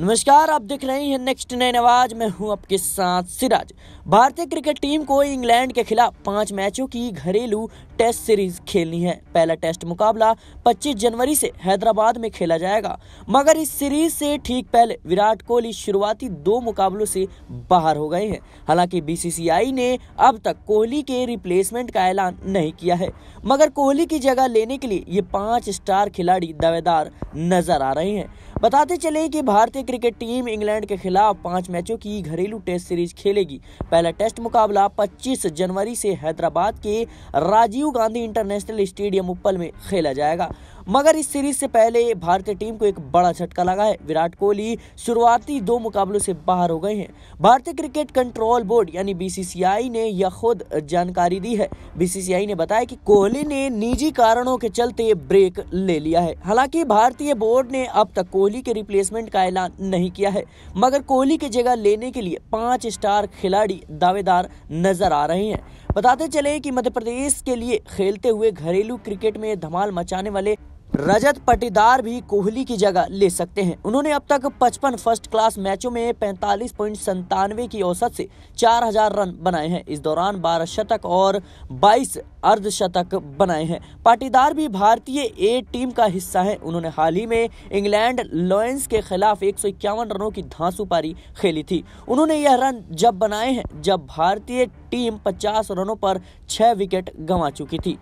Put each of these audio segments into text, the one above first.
नमस्कार आप देख रहे हैं नेक्स्ट नए नवाज मैं हूं आपके साथ सिराज भारतीय क्रिकेट टीम को इंग्लैंड के खिलाफ पांच मैचों की घरेलू टेस्ट सीरीज खेलनी है पहला टेस्ट मुकाबला 25 जनवरी से हैदराबाद में खेला जाएगा मगर इस सीरीज से ठीक पहले विराट कोहली शुरुआती दो मुकाबलों से बाहर हो गए हैं हालांकि बीसीसीआई ने अब तक कोहली के रिप्लेसमेंट का ऐलान नहीं किया है मगर कोहली की जगह लेने के लिए ये पांच स्टार खिलाड़ी दावेदार नजर आ रहे हैं बताते चले कि भारतीय क्रिकेट टीम इंग्लैंड के खिलाफ पांच मैचों की घरेलू टेस्ट सीरीज खेलेगी पहला टेस्ट मुकाबला 25 जनवरी से हैदराबाद के राजीव गांधी इंटरनेशनल स्टेडियम उपल में खेला जाएगा मगर इस सीरीज से पहले भारतीय टीम को एक बड़ा झटका लगा है विराट कोहली शुरुआती दो मुकाबलों से बाहर हो गए हैं भारतीय क्रिकेट कंट्रोल बोर्ड यानी बीसीसीआई ने यह खुद जानकारी दी है बीसीसीआई ने बताया कि कोहली ने निजी कारणों के चलते ब्रेक ले लिया है हालांकि भारतीय बोर्ड ने अब तक कोहली के रिप्लेसमेंट का ऐलान नहीं किया है मगर कोहली की जगह लेने के लिए पांच स्टार खिलाड़ी दावेदार नजर आ रहे हैं बताते चले कि मध्य प्रदेश के लिए खेलते हुए घरेलू क्रिकेट में धमाल मचाने वाले रजत पटीदार भी कोहली की जगह ले सकते हैं उन्होंने अब तक 55 फर्स्ट क्लास मैचों में पैंतालीस पॉइंट संतानवे की औसत से 4000 रन बनाए हैं इस दौरान 12 शतक और 22 अर्धशतक बनाए हैं पाटीदार भी भारतीय ए टीम का हिस्सा है उन्होंने हाल ही में इंग्लैंड लॉयंस के खिलाफ एक रनों की धांसू पारी खेली थी उन्होंने यह रन जब बनाए हैं जब भारतीय टीम 50 रनों पर 6 विकेट गंवा चुकी थी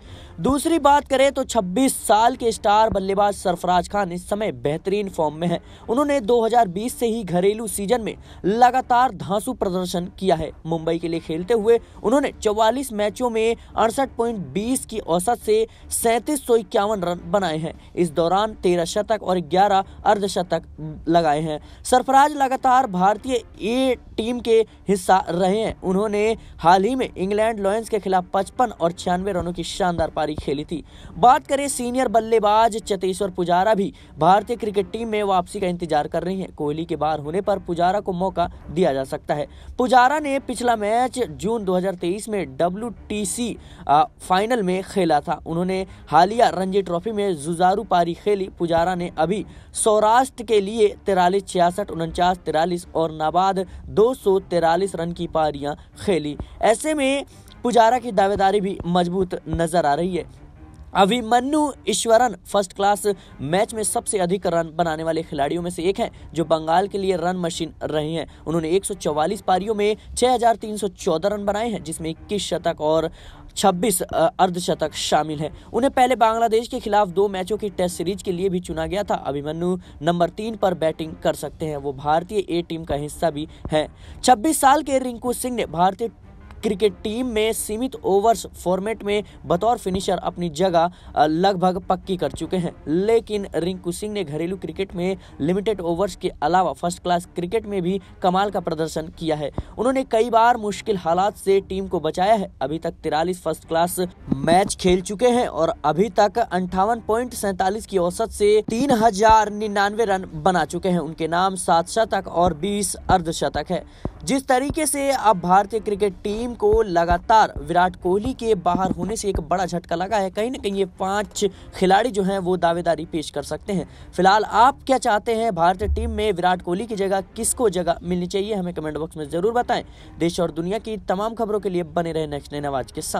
दूसरी बात करें तो 26 साल के स्टार बल्लेबाज सरफराज खान इस समय बेहतरीन फॉर्म में है उन्होंने 2020 से ही घरेलू सीजन में लगातार धांसू प्रदर्शन किया है मुंबई के लिए खेलते हुए उन्होंने चौवालीस मैचों में अड़सठ की औसत से सैंतीस रन बनाए हैं इस दौरान तेरह शतक और ग्यारह अर्धशतक लगाए हैं सरफराज लगातार भारतीय ए टीम के हिस्सा रहे हैं उन्होंने हाल हाल ही में इंग्लैंड लॉयंस के खिलाफ पचपन और छियानवे रनों की शानदार पारी खेली थी बात करें सीनियर बल्लेबाज चतेश्वर पुजारा भी भारतीय क्रिकेट टीम में वापसी का इंतजार कर रही है कोहली के बाहर होने पर पुजारा को मौका दिया जा सकता है पुजारा ने पिछला मैच जून 2023 में डब्ल्यू फाइनल में खेला था उन्होंने हालिया रणजी ट्रॉफी में जुजारू पारी खेली पुजारा ने अभी सौराष्ट्र के लिए तिरालीस छियासठ उनचास तिरालीस और नाबाद दो रन की पारियां खेली ऐसे में पुजारा की दावेदारी भी मजबूत नजर आ रही है Abhimanyu Easwaran first class match में सबसे अधिक रन बनाने वाले खिलाड़ियों में से एक हैं जो बंगाल के लिए रन मशीन रहे हैं उन्होंने 144 पारियों में 6,314 रन बनाए हैं जिसमें इक्कीस शतक और 26 अर्धशतक शामिल हैं उन्हें पहले बांग्लादेश के खिलाफ दो मैचों की टेस्ट सीरीज के लिए भी चुना गया था अभिमन्यु नंबर तीन पर बैटिंग कर सकते हैं वो भारतीय ए टीम का हिस्सा भी है 26 साल के रिंकू सिंह ने भारतीय क्रिकेट टीम में सीमित ओवर्स फॉर्मेट में बतौर फिनिशर अपनी जगह लगभग पक्की कर चुके हैं लेकिन रिंकू सिंह ने घरेलू क्रिकेट में लिमिटेड ओवर्स के अलावा फर्स्ट क्लास क्रिकेट में भी कमाल का प्रदर्शन किया है उन्होंने कई बार मुश्किल हालात से टीम को बचाया है अभी तक तिरालीस फर्स्ट क्लास मैच खेल चुके हैं और अभी तक अंठावन पॉइंट सैतालीस की औसत से तीन हजार निन्यानवे रन बना चुके हैं उनके नाम सात शतक और बीस अर्धशतक है जिस तरीके से अब भारतीय क्रिकेट टीम टीम को लगातार विराट कोहली के बाहर होने से एक बड़ा झटका लगा है कहीं ना कहीं ये पांच खिलाड़ी जो हैं वो दावेदारी पेश कर सकते हैं फिलहाल आप क्या चाहते हैं भारतीय टीम में विराट कोहली की जगह किसको जगह मिलनी चाहिए हमें कमेंट बॉक्स में ज़रूर बताएं देश और दुनिया की तमाम खबरों के लिए बने रहे नेक्स्ट नवाज के साथ